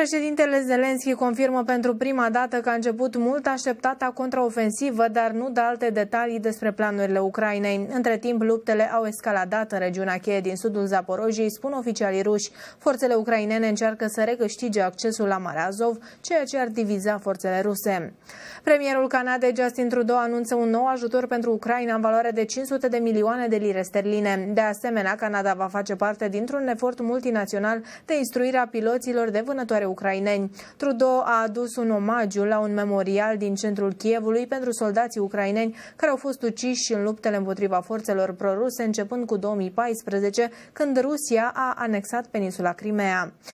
Președintele Zelenski confirmă pentru prima dată că a început mult așteptata contraofensivă, dar nu dă alte detalii despre planurile Ucrainei. Între timp, luptele au escaladat în regiunea cheie din sudul Zaporojii, spun oficialii ruși. Forțele ucrainene încearcă să recâștige accesul la Marea Azov, ceea ce ar diviza forțele ruse. Premierul Canadei Justin Trudeau anunță un nou ajutor pentru Ucraina în valoare de 500 de milioane de lire sterline. De asemenea, Canada va face parte dintr-un efort multinațional de instruire a piloților de vânătoare militare ucraineni. Trudeau a adus un omagiu la un memorial din centrul Chievului pentru soldații ucraineni care au fost uciși în luptele împotriva forțelor proruse începând cu 2014, când Rusia a anexat peninsula Crimea.